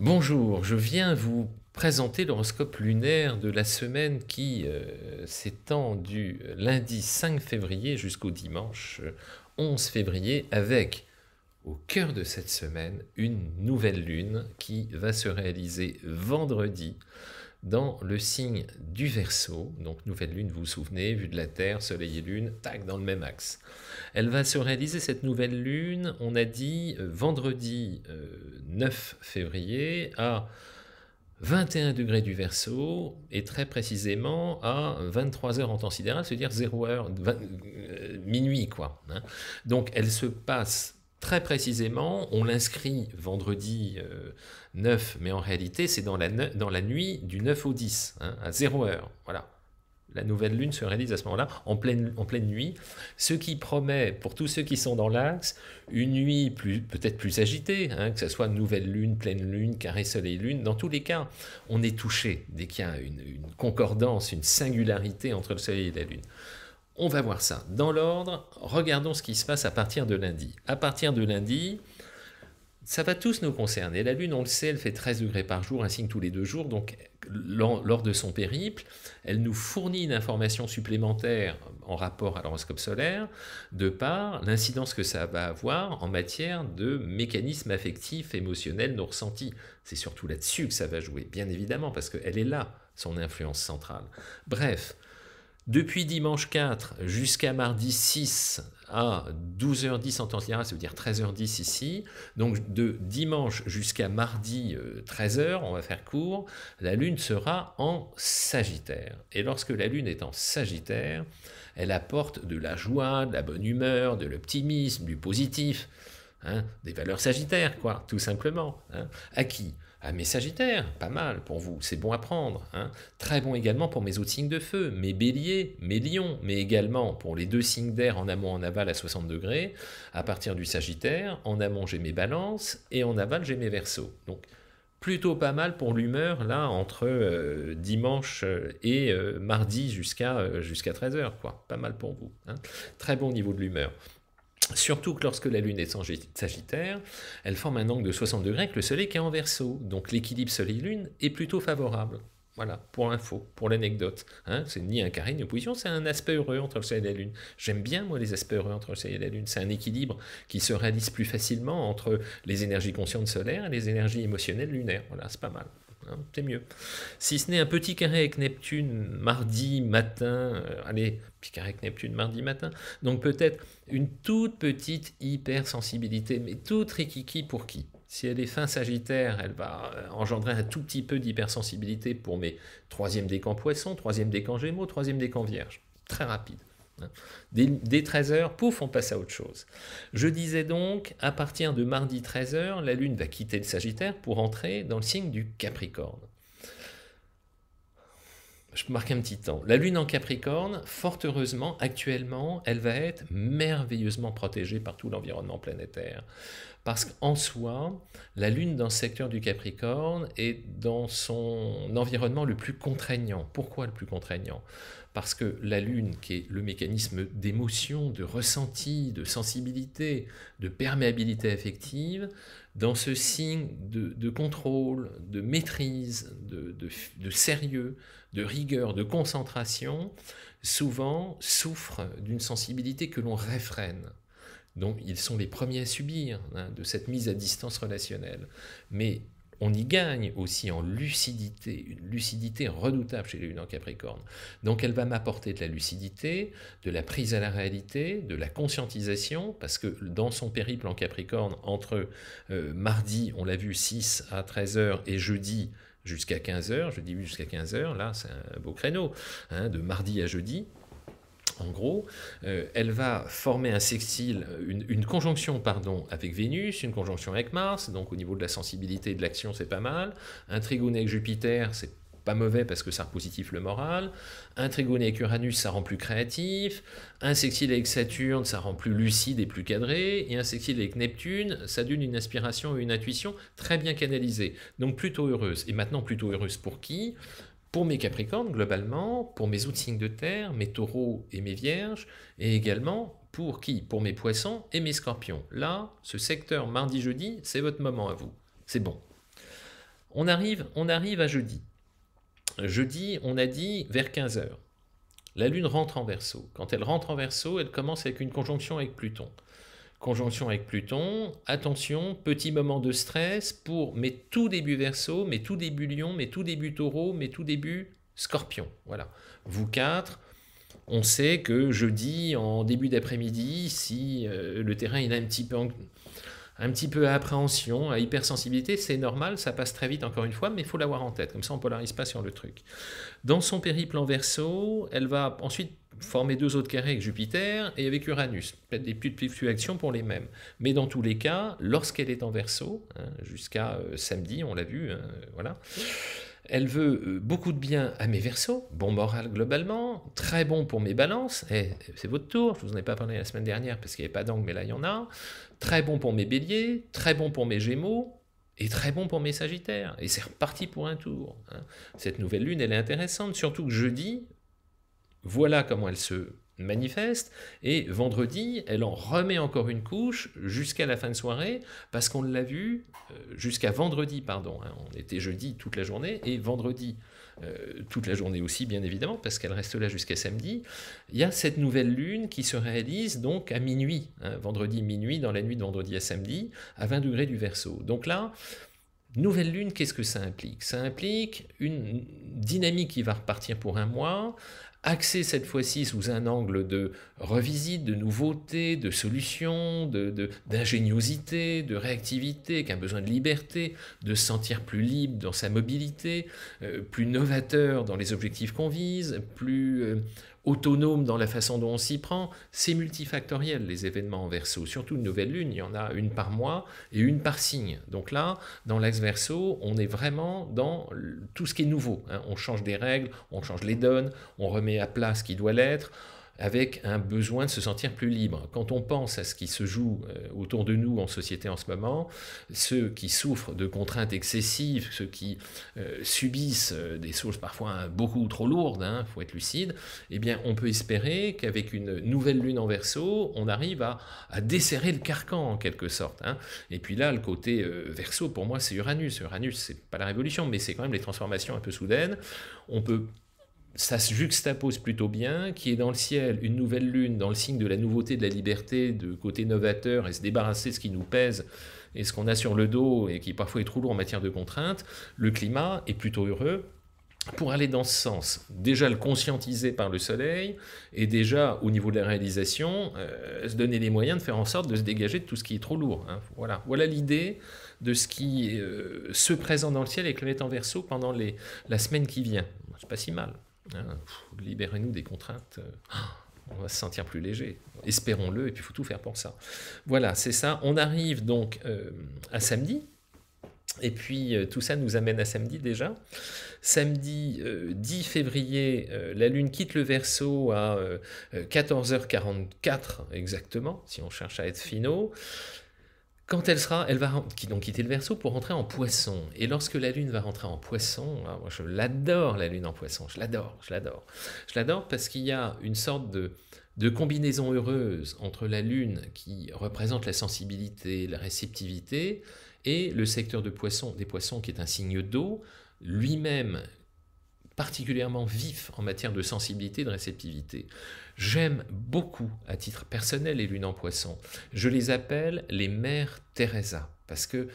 Bonjour, je viens vous présenter l'horoscope lunaire de la semaine qui euh, s'étend du lundi 5 février jusqu'au dimanche 11 février avec au cœur de cette semaine une nouvelle lune qui va se réaliser vendredi dans le signe du Verseau, donc nouvelle lune, vous vous souvenez, vue de la Terre, Soleil et Lune, tac, dans le même axe. Elle va se réaliser, cette nouvelle lune, on a dit euh, vendredi 9 euh, février à 21 degrés du Verseau et très précisément à 23 heures en temps sidéral, c'est-à-dire 0 heure, euh, minuit quoi. Hein. Donc elle se passe Très précisément, on l'inscrit vendredi 9, euh, mais en réalité, c'est dans la, dans la nuit du 9 au 10, hein, à 0 heure. Voilà. La nouvelle lune se réalise à ce moment-là, en pleine, en pleine nuit, ce qui promet, pour tous ceux qui sont dans l'axe, une nuit peut-être plus agitée, hein, que ce soit nouvelle lune, pleine lune, carré soleil lune. Dans tous les cas, on est touché dès qu'il y a une concordance, une singularité entre le soleil et la lune. On va voir ça. Dans l'ordre, regardons ce qui se passe à partir de lundi. À partir de lundi, ça va tous nous concerner. La Lune, on le sait, elle fait 13 degrés par jour, un signe tous les deux jours. Donc, lors de son périple, elle nous fournit une information supplémentaire en rapport à l'horoscope solaire, de par l'incidence que ça va avoir en matière de mécanismes affectifs, émotionnels, nos ressentis. C'est surtout là-dessus que ça va jouer, bien évidemment, parce qu'elle est là, son influence centrale. Bref, depuis dimanche 4 jusqu'à mardi 6 à 12h10 en temps c'est ça veut dire 13h10 ici. Donc de dimanche jusqu'à mardi 13h, euh, on va faire court, la Lune sera en Sagittaire. Et lorsque la Lune est en Sagittaire, elle apporte de la joie, de la bonne humeur, de l'optimisme, du positif. Hein, des valeurs sagittaires, quoi, tout simplement. À hein. qui À mes sagittaires, pas mal pour vous, c'est bon à prendre. Hein. Très bon également pour mes autres signes de feu, mes béliers, mes lions, mais également pour les deux signes d'air en amont, en aval à 60 degrés. À partir du sagittaire, en amont j'ai mes balances et en aval j'ai mes versos. Donc, plutôt pas mal pour l'humeur, là, entre euh, dimanche euh, et euh, mardi jusqu'à 13h, quoi. Pas mal pour vous. Hein. Très bon niveau de l'humeur. Surtout que lorsque la Lune est en Sagittaire, elle forme un angle de 60 degrés avec le Soleil qui est en Verseau. Donc l'équilibre Soleil-Lune est plutôt favorable. Voilà, pour l'info, pour l'anecdote. Hein, c'est ni un carré ni une opposition, c'est un aspect heureux entre le Soleil et la Lune. J'aime bien, moi, les aspects heureux entre le Soleil et la Lune. C'est un équilibre qui se réalise plus facilement entre les énergies conscientes solaires et les énergies émotionnelles lunaires. Voilà, c'est pas mal. Hein, c'est mieux. Si ce n'est un petit carré avec Neptune mardi matin, euh, allez, petit carré avec Neptune mardi matin, donc peut-être une toute petite hypersensibilité, mais toute rikiki pour qui si elle est fin Sagittaire, elle va euh, engendrer un tout petit peu d'hypersensibilité pour mes troisième décan poisson, troisième décan gémeaux, troisième décan vierge. Très rapide. Dès, 13h, pouf, on passe à autre chose. Je disais donc, à partir de mardi 13h, la Lune va quitter le Sagittaire pour entrer dans le signe du Capricorne. Je marque un petit temps. La Lune en Capricorne, fort heureusement, actuellement, elle va être merveilleusement protégée par tout l'environnement planétaire parce qu'en soi, la Lune dans ce secteur du Capricorne est dans son environnement le plus contraignant. Pourquoi le plus contraignant Parce que la Lune, qui est le mécanisme d'émotion, de ressenti, de sensibilité, de perméabilité affective, dans ce signe de, contrôle, de maîtrise, de, de sérieux, de rigueur, de concentration, souvent souffre d'une sensibilité que l'on réfrène. Donc ils sont les premiers à subir hein, de cette mise à distance relationnelle. Mais on y gagne aussi en lucidité, une lucidité redoutable chez les lunes en Capricorne. Donc elle va m'apporter de la lucidité, de la prise à la réalité, de la conscientisation, parce que dans son périple en Capricorne, entre euh, mardi, on l'a vu, 6 à 13h, et jeudi, jusqu'à 15h, jeudi jusqu'à 15 heures, là c'est un beau créneau, hein, de mardi à jeudi, en gros, euh, elle va former un sextile, euh, une, conjonction pardon, avec Vénus, une conjonction avec Mars, donc au niveau de la sensibilité et de l'action, c'est pas mal. Un trigone avec Jupiter, c'est pas mauvais parce que ça repositif le moral. Un trigone avec Uranus, ça rend plus créatif. Un sextile avec Saturne, ça rend plus lucide et plus cadré. Et un sextile avec Neptune, ça donne une inspiration et une intuition très bien canalisée. Donc plutôt heureuse. Et maintenant, plutôt heureuse pour qui pour mes Capricornes globalement, pour mes autres signes de terre, mes taureaux et mes vierges, et également pour qui Pour mes poissons et mes scorpions. Là, ce secteur mardi-jeudi, c'est votre moment à vous. C'est bon. On arrive, on arrive à jeudi. Jeudi, on a dit vers 15h. La Lune rentre en verso. Quand elle rentre en verso, elle commence avec une conjonction avec Pluton conjonction avec Pluton, attention, petit moment de stress pour mes tout début verso, mes tout débuts lion, mes tout début taureau, mes tout début scorpion. Voilà. Vous quatre, on sait que jeudi, en début d'après-midi, si euh, le terrain est a un petit peu... un petit peu à appréhension, à hypersensibilité, c'est normal, ça passe très vite encore une fois, mais il faut l'avoir en tête, comme ça on ne polarise pas sur le truc. Dans son périple en verso, elle va ensuite former deux autres carrés avec Jupiter et avec Uranus. Peut-être des petites fluctuations pour les mêmes. Mais dans tous les cas, lorsqu'elle est en verso, hein, jusqu'à euh, samedi, on l'a vu, hein, voilà. Elle veut euh, beaucoup de bien à mes versos, bon moral globalement, très bon pour mes balances, et eh, c'est votre tour, je vous en ai pas parlé la semaine dernière parce qu'il n'y avait pas d'angle, mais là il y en a, très bon pour mes béliers, très bon pour mes gémeaux, et très bon pour mes sagittaires. Et c'est reparti pour un tour. Hein. Cette nouvelle lune, elle est intéressante, surtout que jeudi, voilà comment elle se manifeste. Et vendredi, elle en remet encore une couche jusqu'à la fin de soirée, parce qu'on l'a vu euh, jusqu'à vendredi, pardon. Hein, on était jeudi toute la journée, et vendredi euh, toute la journée aussi, bien évidemment, parce qu'elle reste là jusqu'à samedi. Il y a cette nouvelle lune qui se réalise donc à minuit, hein, vendredi minuit, dans la nuit de vendredi à samedi, à 20 degrés du verso. Donc là, Nouvelle lune, qu'est-ce que ça implique Ça implique une dynamique qui va repartir pour un mois, axé cette fois-ci sous un angle de revisite, de nouveauté, de solution, d'ingéniosité, de, de réactivité, qu'un besoin de liberté, de se sentir plus libre dans sa mobilité, euh, plus novateur dans les objectifs qu'on vise, plus euh, autonome dans la façon dont on s'y prend, c'est multifactoriel les événements en verso. Surtout une nouvelle lune, il y en a une par mois et une par signe. Donc là, dans l'axe verso, on est vraiment dans tout ce qui est nouveau. Hein. On change des règles, on change les donnes, on remet à place ce qui doit l'être, avec un besoin de se sentir plus libre. Quand on pense à ce qui se joue euh, autour de nous en société en ce moment, ceux qui souffrent de contraintes excessives, ceux qui euh, subissent euh, des sources parfois beaucoup trop lourdes, il hein, faut être lucide, eh bien on peut espérer qu'avec une nouvelle lune en verso, on arrive à, desserrer le carcan en quelque sorte. Hein. Et puis là, le côté verso, pour moi, c'est Uranus. Uranus, c'est pas la révolution, mais c'est quand même les transformations un peu soudaines. On peut ça se juxtapose plutôt bien, qui est dans le ciel une nouvelle lune, dans le signe de la nouveauté, de la liberté, de côté novateur, et se débarrasser de ce qui nous pèse et ce qu'on a sur le dos et qui parfois est trop lourd en matière de contraintes, le climat est plutôt heureux pour aller dans ce sens. Déjà le conscientiser par le soleil et déjà au niveau de la réalisation, euh, se donner les moyens de faire en sorte de se dégager de tout ce qui est trop lourd. Hein. Voilà, voilà l'idée de ce qui euh, se présente dans le ciel avec le en verso pendant les, la semaine qui vient. C'est pas si mal. Hein, libérez-nous des contraintes. Euh, on va se sentir plus léger. Espérons-le, et puis il faut tout faire pour ça. Voilà, c'est ça. On arrive donc euh, à samedi. Et puis euh, tout ça nous amène à samedi déjà. Samedi 10 février, la Lune quitte le Verseau à 14h44 exactement, si on cherche à être finaux. Quand elle sera, elle va donc quitter le verso pour rentrer en poisson. Et lorsque la lune va rentrer en poisson, ah, je l'adore la lune en poisson, je l'adore, je l'adore. Je l'adore parce qu'il y a une sorte de, de combinaison heureuse entre la lune qui représente la sensibilité, la réceptivité, et le secteur de poissons des poissons qui est un signe d'eau, lui-même particulièrement vif en matière de sensibilité de réceptivité. J'aime beaucoup, à titre personnel, les lunes en poisson. Je les appelle les mères Teresa, parce que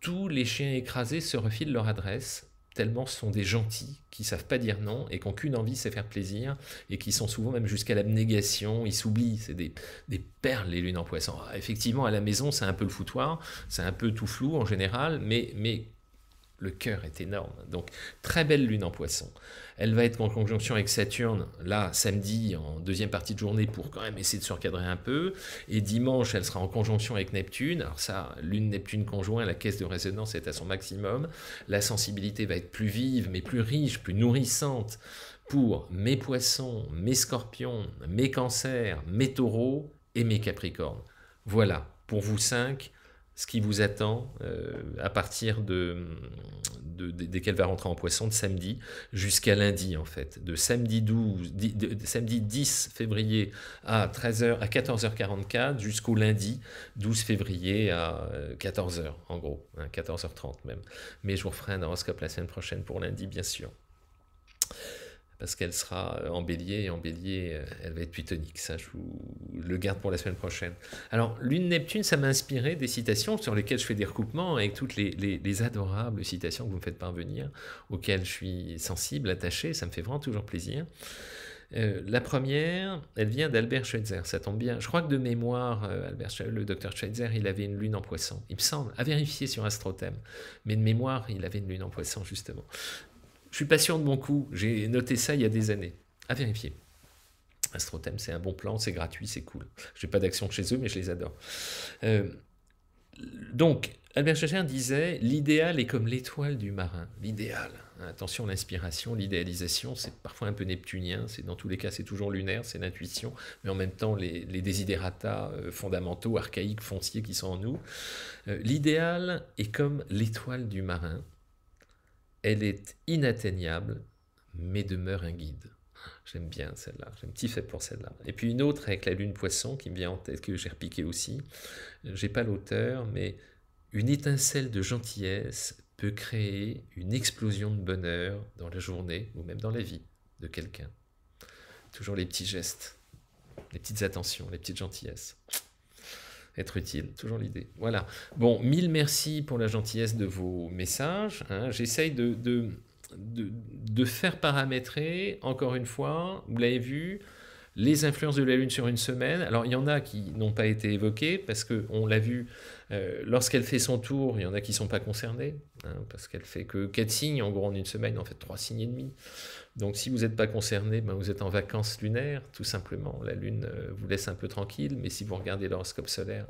tous les chiens écrasés se refilent leur adresse, tellement ce sont des gentils qui savent pas dire non et qui n'ont qu'une envie, c'est faire plaisir, et qui sont souvent même jusqu'à l'abnégation, ils s'oublient, c'est des, perles les lunes en poisson. Ah, effectivement, à la maison, c'est un peu le foutoir, c'est un peu tout flou en général, mais, mais le cœur est énorme. Donc, très belle lune en poisson. Elle va être en conjonction avec Saturne, là, samedi, en deuxième partie de journée, pour quand même essayer de recadrer un peu. Et dimanche, elle sera en conjonction avec Neptune. Alors ça, lune Neptune conjoint, la caisse de résonance est à son maximum. La sensibilité va être plus vive, mais plus riche, plus nourrissante pour mes poissons, mes scorpions, mes cancers, mes taureaux et mes capricornes. Voilà, pour vous cinq, ce qui vous attend euh, à partir de, dès qu'elle va rentrer en poisson de samedi jusqu'à lundi en fait de samedi 12 samedi 10 février à 13h à 14h44 jusqu'au lundi 12 février à 14h euh, en gros à hein, 14h30 même mais je vous referai un horoscope la semaine prochaine pour lundi bien sûr parce qu'elle sera euh, en bélier, et en bélier, euh, elle va être plutonique. Ça, je vous le garde pour la semaine prochaine. Alors, Lune Neptune, ça m'a inspiré des citations sur lesquelles je fais des recoupements avec toutes les, adorables citations que vous me faites parvenir, auxquelles je suis sensible, attaché, ça me fait vraiment toujours plaisir. Euh, la première, elle vient d'Albert Schweitzer, ça tombe bien. Je crois que de mémoire, le docteur Schweitzer, il avait une lune en poisson, il me semble, à vérifier sur Astrothème. Mais de mémoire, il avait une lune en poisson, justement. Je suis patient de mon coup. J'ai noté ça il y a des années. À vérifier. Astrothème, c'est un bon plan, c'est gratuit, c'est cool. Je n'ai pas d'action chez eux, mais je les adore. Euh, donc, Albert Schweitzer disait L'idéal est comme l'étoile du marin. L'idéal. Attention, l'inspiration, l'idéalisation, c'est parfois un peu neptunien. C'est Dans tous les cas, c'est toujours lunaire, c'est l'intuition. Mais en même temps, les, les euh, fondamentaux, archaïques, fonciers qui sont en nous. Euh, l'idéal est comme l'étoile du marin. Elle est inatteignable, mais demeure un guide. J'aime bien celle-là, j'ai un petit fait pour celle-là. Et puis une autre avec la lune poisson qui me vient en tête, que j'ai repiqué aussi. J'ai pas l'auteur, mais une étincelle de gentillesse peut créer une explosion de bonheur dans la journée ou même dans la vie de quelqu'un. Toujours les petits gestes, les petites attentions, les petites gentillesses être utile, toujours l'idée. Voilà. Bon, mille merci pour la gentillesse de vos messages. Hein. J'essaye de, de, de, faire paramétrer, encore une fois, vous l'avez vu, les influences de la Lune sur une semaine. Alors, il y en a qui n'ont pas été évoquées parce qu'on l'a vu euh, lorsqu'elle fait son tour, il y en a qui ne sont pas concernés, hein, parce qu'elle fait que quatre signes, en gros en une semaine, en fait trois signes et demi. Donc si vous n'êtes pas concerné, ben, vous êtes en vacances lunaires, tout simplement. La Lune euh, vous laisse un peu tranquille, mais si vous regardez l'horoscope solaire,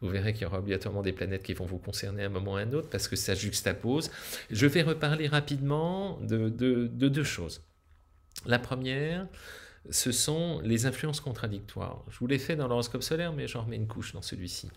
vous verrez qu'il y aura obligatoirement des planètes qui vont vous concerner à un moment ou à un autre, parce que ça juxtapose. Je vais reparler rapidement de deux choses. La première, ce sont les influences contradictoires. Je vous l'ai fait dans l'horoscope solaire, mais j'en remets une couche dans celui-ci.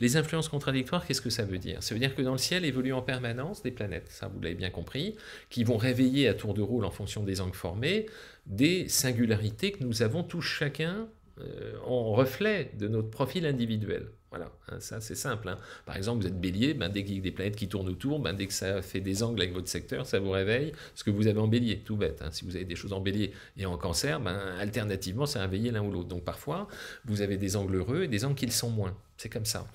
Les influences contradictoires, qu'est-ce que ça veut dire Ça veut dire que dans le ciel évoluent en permanence des planètes, ça vous l'avez bien compris, qui vont réveiller à tour de rôle en fonction des angles formés, des singularités que nous avons tous chacun on euh, reflet de notre profil individuel. Voilà, hein, ça c'est simple. Hein. Par exemple, vous êtes bélier, ben, dès qu'il y a des planètes qui tournent autour, ben, dès que ça fait des angles avec votre secteur, ça vous réveille ce que vous avez en bélier, tout bête. Hein. Si vous avez des choses en bélier et en cancer, ben, alternativement, ça réveille l'un ou l'autre. Donc parfois, vous avez des angles heureux et des angles qui le sont moins. C'est comme ça.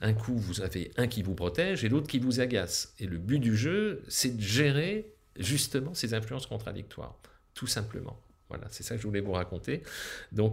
Un coup, vous avez un qui vous protège et l'autre qui vous agace. Et le but du jeu, c'est de gérer justement ces influences contradictoires, tout simplement. Voilà, c'est ça que je voulais vous raconter.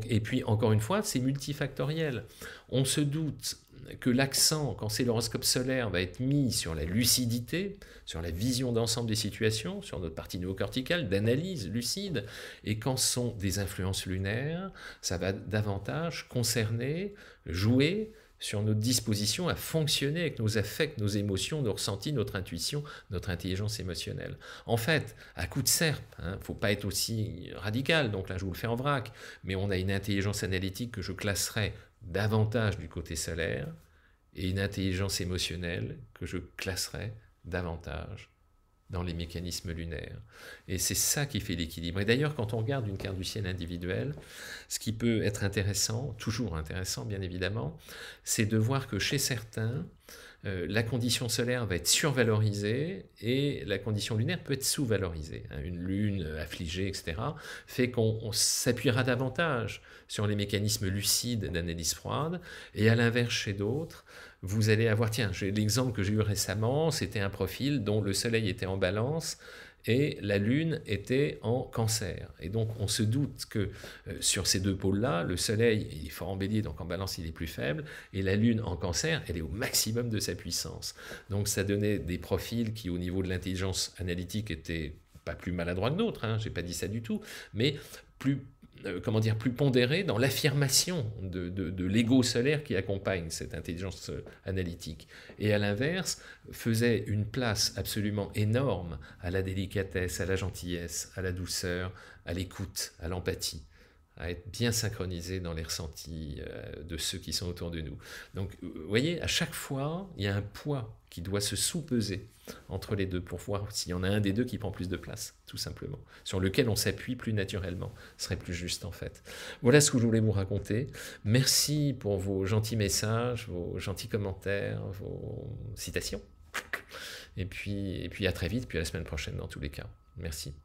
et puis, encore une fois, c'est multifactoriel. On se doute que l'accent, quand c'est l'horoscope solaire, va être mis sur la lucidité, sur la vision d'ensemble des situations, sur notre partie néocorticale, d'analyse lucide. Et quand sont des influences lunaires, ça va davantage concerner, jouer sur nos dispositions à fonctionner avec nos affects, nos émotions, nos ressentis, notre intuition, notre intelligence émotionnelle. En fait, à coup de serpe, il hein, ne faut pas être aussi radical, donc là je vous le fais en vrac, mais on a une intelligence analytique que je classerai davantage du côté salaire et une intelligence émotionnelle que je classerai davantage dans les mécanismes lunaires. Et c'est ça qui fait l'équilibre. Et d'ailleurs, quand on regarde une carte du ciel individuelle, ce qui peut être intéressant, toujours intéressant bien évidemment, c'est de voir que chez certains, euh, la condition solaire va être survalorisée et la condition lunaire peut être sous-valorisée. Hein, une lune euh, affligée, etc., fait qu'on s'appuiera davantage sur les mécanismes lucides d'analyse froide, et à l'inverse chez d'autres, vous allez avoir, tiens, l'exemple que j'ai eu récemment, c'était un profil dont le Soleil était en balance et la Lune était en cancer. Et donc on se doute que euh, sur ces deux pôles-là, le Soleil il est fort en donc en balance il est plus faible, et la Lune en cancer, elle est au maximum de sa puissance. Donc ça donnait des profils qui au niveau de l'intelligence analytique étaient pas plus maladroits que d'autres, hein, j'ai pas dit ça du tout, mais plus euh, comment dire, plus pondéré dans l'affirmation de, de l'ego solaire qui accompagne cette intelligence euh, analytique. Et à l'inverse, faisait une place absolument énorme à la délicatesse, à la gentillesse, à la douceur, à l'écoute, à l'empathie à être bien synchronisé dans les ressentis euh, de ceux qui sont autour de nous. Donc, euh, vous voyez, à chaque fois, il y a un poids qui doit se sous-peser entre les deux pour voir s'il y en a un des deux qui prend plus de place, tout simplement, sur lequel on s'appuie plus naturellement. Ce serait plus juste, en fait. Voilà ce que je voulais vous raconter. Merci pour vos gentils messages, vos gentils commentaires, vos citations. Et puis, et puis à très vite, puis à la semaine prochaine dans tous les cas. Merci.